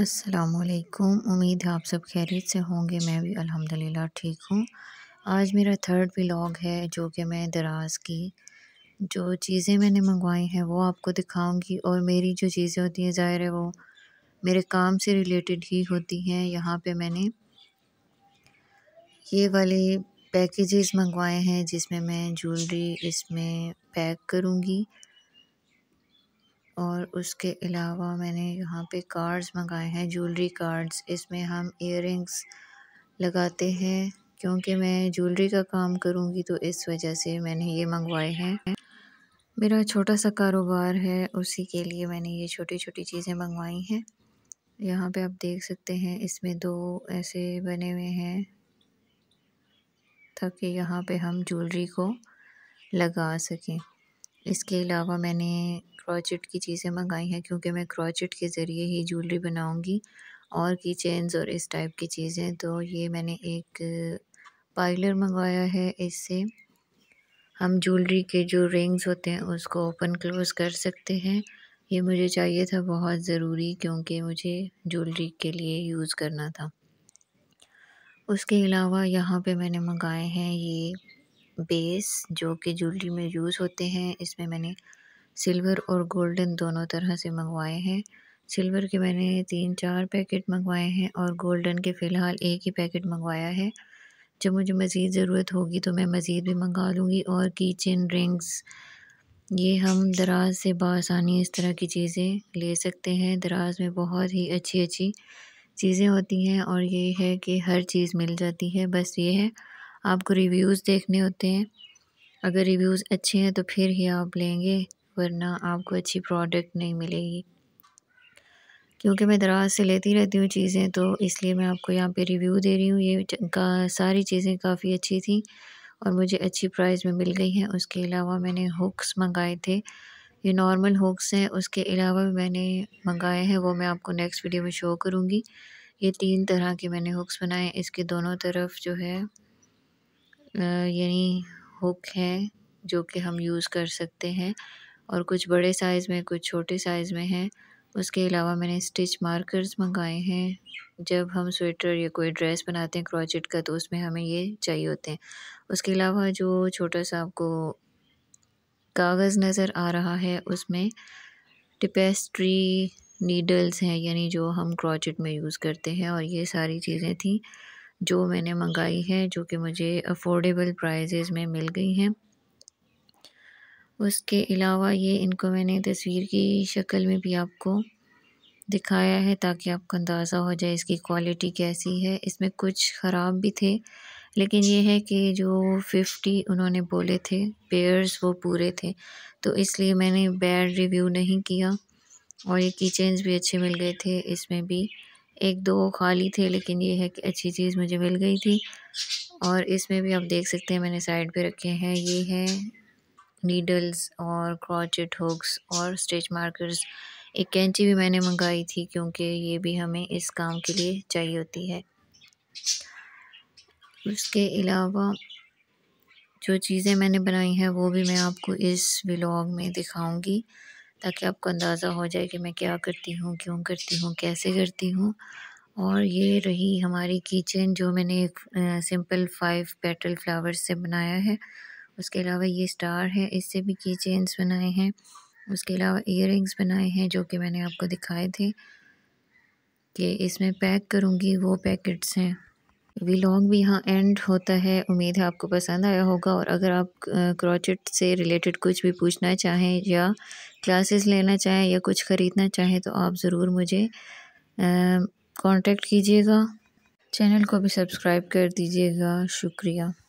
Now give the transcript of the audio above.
असलकुम उम्मीद है आप सब खैरियत से होंगे मैं भी अल्हम्दुलिल्लाह ठीक हूँ आज मेरा थर्ड व्लॉग है जो कि मैं दराज की जो चीज़ें मैंने मंगवाई हैं वो आपको दिखाऊंगी और मेरी जो चीज़ें होती हैं ज़ाहिर है वो मेरे काम से रिलेटेड ही होती हैं यहाँ पे मैंने ये वाले पैकेजेस मंगवाए हैं जिसमें मैं ज्वेलरी इसमें पैक करूँगी और उसके अलावा मैंने यहाँ पे कार्ड्स मंगाए हैं ज्वेलरी कार्ड्स इसमें हम इयर लगाते हैं क्योंकि मैं ज्वेलरी का काम करूँगी तो इस वजह से मैंने ये मंगवाए हैं मेरा छोटा सा कारोबार है उसी के लिए मैंने ये छोटी छोटी चीज़ें मंगवाई हैं यहाँ पे आप देख सकते हैं इसमें दो ऐसे बने हुए हैं ताकि यहाँ पे हम ज्वेलरी को लगा सकें इसके अलावा मैंने क्रॉचेट की चीज़ें मंगाई हैं क्योंकि मैं क्रॉचेट के ज़रिए ही ज्वेलरी बनाऊंगी और की चेन्स और इस टाइप की चीज़ें तो ये मैंने एक पाइलर मंगवाया है इससे हम ज्वेलरी के जो रिंग्स होते हैं उसको ओपन क्लोज़ कर सकते हैं ये मुझे चाहिए था बहुत ज़रूरी क्योंकि मुझे ज्वेलरी के लिए यूज़ करना था उसके अलावा यहाँ पे मैंने मंगाए हैं ये बेस जो कि ज्वेलरी में यूज़ होते हैं इसमें मैंने सिल्वर और गोल्डन दोनों तरह से मंगवाए हैं सिल्वर के मैंने तीन चार पैकेट मंगवाए हैं और गोल्डन के फ़िलहाल एक ही पैकेट मंगवाया है जब मुझे मज़ीद ज़रूरत होगी तो मैं मज़ीद भी मंगा लूँगी और कीचन रिंग्स ये हम दराज से बसानी इस तरह की चीज़ें ले सकते हैं दराज में बहुत ही अच्छी अच्छी चीज़ें होती हैं और ये है कि हर चीज़ मिल जाती है बस ये है आपको रिव्यूज़ देखने होते हैं अगर रिव्यूज़ अच्छे हैं तो फिर ही आप लेंगे वरना आपको अच्छी प्रोडक्ट नहीं मिलेगी क्योंकि मैं दराज से लेती रहती हूँ चीज़ें तो इसलिए मैं आपको यहाँ पे रिव्यू दे रही हूँ ये का सारी चीज़ें काफ़ी अच्छी थी और मुझे अच्छी प्राइस में मिल गई हैं उसके अलावा मैंने हुक्स मंगाए थे ये नॉर्मल हुक्स हैं उसके अलावा भी मैंने मंगाए हैं वो मैं आपको नेक्स्ट वीडियो में शो करूँगी ये तीन तरह के मैंने हुक्स बनाए इसके दोनों तरफ जो है यानी हुक है जो कि हम यूज़ कर सकते हैं और कुछ बड़े साइज़ में कुछ छोटे साइज़ में हैं उसके अलावा मैंने स्टिच मार्कर्स मंगाए हैं जब हम स्वेटर या कोई ड्रेस बनाते हैं क्रॉचेट का तो उसमें हमें ये चाहिए होते हैं उसके अलावा जो छोटा सा आपको कागज़ नज़र आ रहा है उसमें टिपेस्ट्री नीडल्स हैं यानी जो हम क्रॉचेट में यूज़ करते हैं और ये सारी चीज़ें थी जो मैंने मंगाई है जो कि मुझे अफोर्डेबल प्राइजेज़ में मिल गई हैं उसके अलावा ये इनको मैंने तस्वीर की शक्ल में भी आपको दिखाया है ताकि आपको अंदाज़ा हो जाए इसकी क्वालिटी कैसी है इसमें कुछ ख़राब भी थे लेकिन ये है कि जो फिफ्टी उन्होंने बोले थे पेयर्स वो पूरे थे तो इसलिए मैंने बैड रिव्यू नहीं किया और ये किचन्स भी अच्छे मिल गए थे इसमें भी एक दो खाली थे लेकिन ये है कि अच्छी चीज़ मुझे मिल गई थी और इसमें भी आप देख सकते हैं मैंने साइड पे रखे हैं ये है नीडल्स और क्रॉचेट हुक्स और स्टिच मार्कर्स एक कैंची भी मैंने मंगाई थी क्योंकि ये भी हमें इस काम के लिए चाहिए होती है उसके अलावा जो चीज़ें मैंने बनाई हैं वो भी मैं आपको इस व्लॉग में दिखाऊंगी ताकि आपको अंदाज़ा हो जाए कि मैं क्या करती हूँ क्यों करती हूँ कैसे करती हूँ और ये रही हमारी किचन जो मैंने एक सिंपल फाइव पेटल फ्लावर्स से बनाया है उसके अलावा ये स्टार है इससे भी की चेंस बनाए हैं उसके अलावा इयर बनाए हैं जो कि मैंने आपको दिखाए थे कि इसमें पैक करूँगी वो पैकेट्स हैं वीलॉन्ग भी यहाँ एंड होता है उम्मीद है आपको पसंद आया होगा और अगर आप क्रॉचेट से रिलेटेड कुछ भी पूछना चाहें या क्लासेस लेना चाहें या कुछ ख़रीदना चाहें तो आप ज़रूर मुझे कांटेक्ट कीजिएगा चैनल को भी सब्सक्राइब कर दीजिएगा शुक्रिया